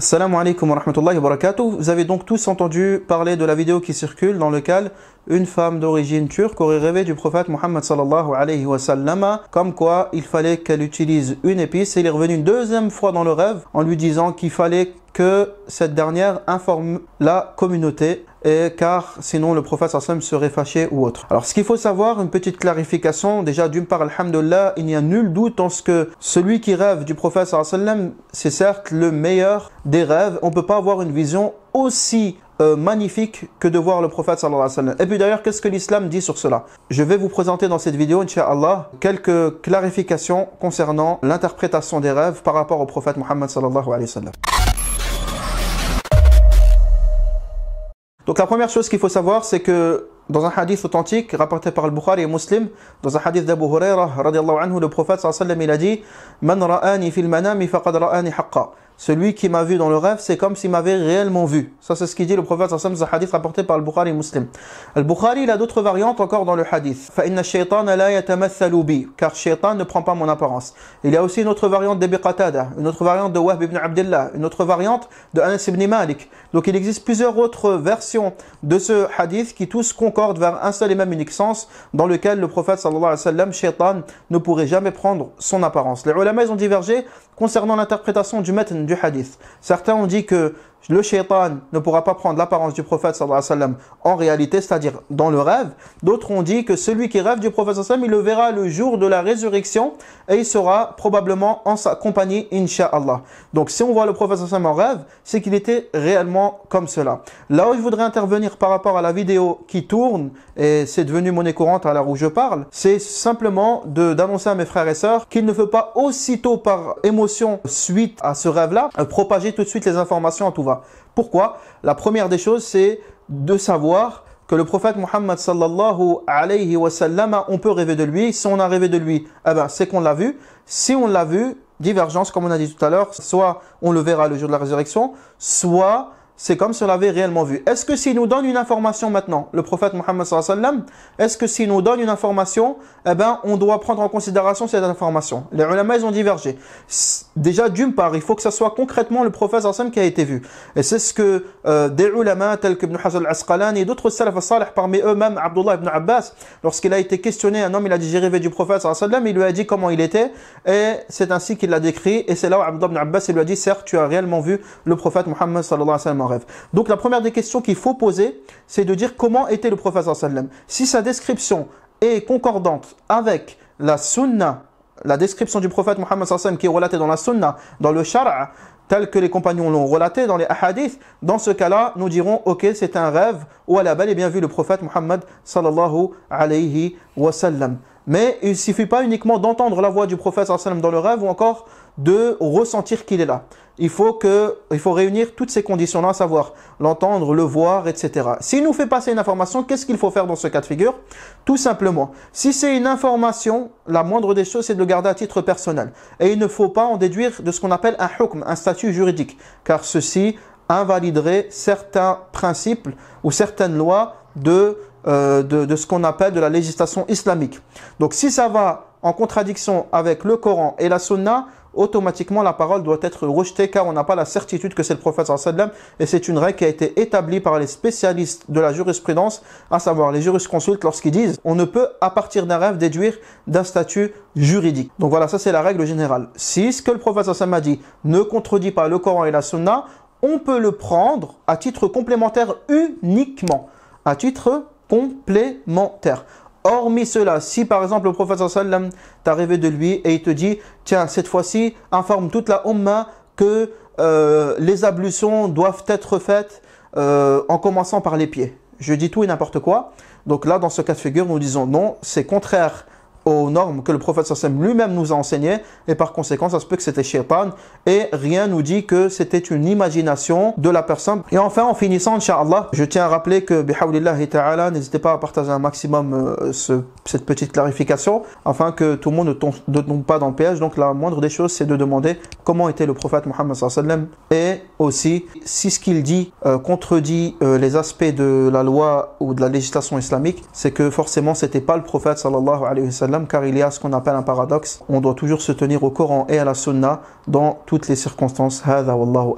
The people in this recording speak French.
Salam alaikum wa rahmatullahi wa barakatuh. Vous avez donc tous entendu parler de la vidéo qui circule dans laquelle une femme d'origine turque aurait rêvé du prophète Mohammed sallallahu alayhi wa sallam, comme quoi il fallait qu'elle utilise une épice. Et il est revenu une deuxième fois dans le rêve en lui disant qu'il fallait que cette dernière informe la communauté et car sinon le prophète sallam serait fâché ou autre. Alors ce qu'il faut savoir, une petite clarification, déjà d'une part, alhamdulillah, il n'y a nul doute en ce que celui qui rêve du prophète sallam, c'est certes le meilleur des rêves, on peut pas avoir une vision aussi euh, magnifique que de voir le prophète sallallahu alayhi wa sallam. Et puis d'ailleurs, qu'est-ce que l'islam dit sur cela Je vais vous présenter dans cette vidéo, inshallah, quelques clarifications concernant l'interprétation des rêves par rapport au prophète Muhammad sallallahu alayhi wa sallam. Donc la première chose qu'il faut savoir, c'est que dans un hadith authentique rapporté par le Bukhari et Muslim, dans un hadith d'Abu Hurairah, anhu, le prophète sallallahu alayhi wa sallam, il a dit « Man ra'ani fil manami faqad ra'ani haqqa » celui qui m'a vu dans le rêve, c'est comme s'il m'avait réellement vu. Ça, c'est ce qu'il dit le prophète sallam dans hadith rapporté par le Bukhari muslim. Le Bukhari, il a d'autres variantes encore dans le hadith. فَإِنَّ الشَّيْطَانَ Car shaitan ne prend pas mon apparence. Il y a aussi une autre variante de Qatada, une autre variante de Wahb ibn Abdullah, une autre variante de Anas ibn Malik. Donc, il existe plusieurs autres versions de ce hadith qui tous concordent vers un seul et même unique sens dans lequel le prophète sallallahu alayhi wa sallam, shaitan, ne pourrait jamais prendre son apparence. Les ulama, ils ont divergé concernant l'interprétation du mot du hadith. Certains ont dit que le shaitan ne pourra pas prendre l'apparence du prophète sallallahu alayhi wa sallam en réalité, c'est-à-dire dans le rêve. D'autres ont dit que celui qui rêve du prophète sallallahu alayhi wa sallam, il le verra le jour de la résurrection et il sera probablement en sa compagnie, insha'Allah. Donc si on voit le prophète sallallahu alayhi wa sallam en rêve, c'est qu'il était réellement comme cela. Là où je voudrais intervenir par rapport à la vidéo qui tourne, et c'est devenu monnaie courante à l'heure où je parle, c'est simplement d'annoncer à mes frères et sœurs qu'il ne faut pas aussitôt par émotion suite à ce rêve-là, euh, propager tout de suite les informations à tout va. Pourquoi La première des choses, c'est de savoir que le prophète Mohammed sallallahu alayhi wa sallam, on peut rêver de lui. Si on a rêvé de lui, eh ben, c'est qu'on l'a vu. Si on l'a vu, divergence, comme on a dit tout à l'heure, soit on le verra le jour de la résurrection, soit c'est comme si on l'avait réellement vu. Est-ce que s'il nous donne une information maintenant, le prophète Mohammed sallam, est-ce que s'il nous donne une information, eh ben, on doit prendre en considération cette information Les ulama, ils ont divergé. Déjà, d'une part, il faut que ce soit concrètement le prophète sallam qui a été vu. Et c'est ce que euh, des ulama tels que Ibn al-Asqalani et d'autres salaf salih, parmi eux-mêmes Abdullah ibn Abbas, lorsqu'il a été questionné, un homme, il a dit j'ai rêvé du prophète sallam, il lui a dit comment il était, et c'est ainsi qu'il l'a décrit, et c'est là où Abdullah ibn Abbas, il lui a dit certes, tu as réellement vu le prophète Mohammed donc la première des questions qu'il faut poser, c'est de dire comment était le prophète sallam. Si sa description est concordante avec la sunna, la description du prophète Mohammed sallam qui est relatée dans la sunna, dans le shara, tel que les compagnons l'ont relaté dans les hadiths, dans ce cas-là, nous dirons, ok, c'est un rêve, ou à la bel et bien vu le prophète Muhammad sallallahu alayhi wa sallam. Mais il ne suffit pas uniquement d'entendre la voix du prophète sallam dans le rêve, ou encore de ressentir qu'il est là il faut, que, il faut réunir toutes ces conditions-là, à savoir l'entendre, le voir, etc. S'il nous fait passer une information, qu'est-ce qu'il faut faire dans ce cas de figure Tout simplement, si c'est une information, la moindre des choses, c'est de le garder à titre personnel. Et il ne faut pas en déduire de ce qu'on appelle un hukm, un statut juridique, car ceci invaliderait certains principes ou certaines lois de, euh, de, de ce qu'on appelle de la législation islamique. Donc si ça va en contradiction avec le Coran et la Sunna, automatiquement la parole doit être rejetée car on n'a pas la certitude que c'est le prophète sallam et c'est une règle qui a été établie par les spécialistes de la jurisprudence, à savoir les jurisconsultes lorsqu'ils disent on ne peut à partir d'un rêve déduire d'un statut juridique. Donc voilà, ça c'est la règle générale. Si ce que le prophète sallam a dit ne contredit pas le Coran et la Sunna, on peut le prendre à titre complémentaire uniquement. À titre complémentaire. Hormis cela, si par exemple le prophète sallam t'a rêvé de lui et il te dit, tiens, cette fois-ci, informe toute la oumma que euh, les ablutions doivent être faites euh, en commençant par les pieds. Je dis tout et n'importe quoi. Donc là, dans ce cas de figure, nous disons non, c'est contraire aux normes que le prophète lui-même nous a enseignées et par conséquent ça se peut que c'était shaitan et rien nous dit que c'était une imagination de la personne et enfin en finissant inshallah je tiens à rappeler que bihawlillahi ta'ala n'hésitez pas à partager un maximum euh, ce, cette petite clarification afin que tout le monde ne tombe, pas dans le piège donc la moindre des choses c'est de demander comment était le prophète Mohammed sallam et aussi si ce qu'il dit euh, contredit euh, les aspects de la loi ou de la législation islamique c'est que forcément c'était pas le prophète sallallahu alayhi wa sallam car il y a ce qu'on appelle un paradoxe. On doit toujours se tenir au Coran et à la Sunna dans toutes les circonstances. wallahu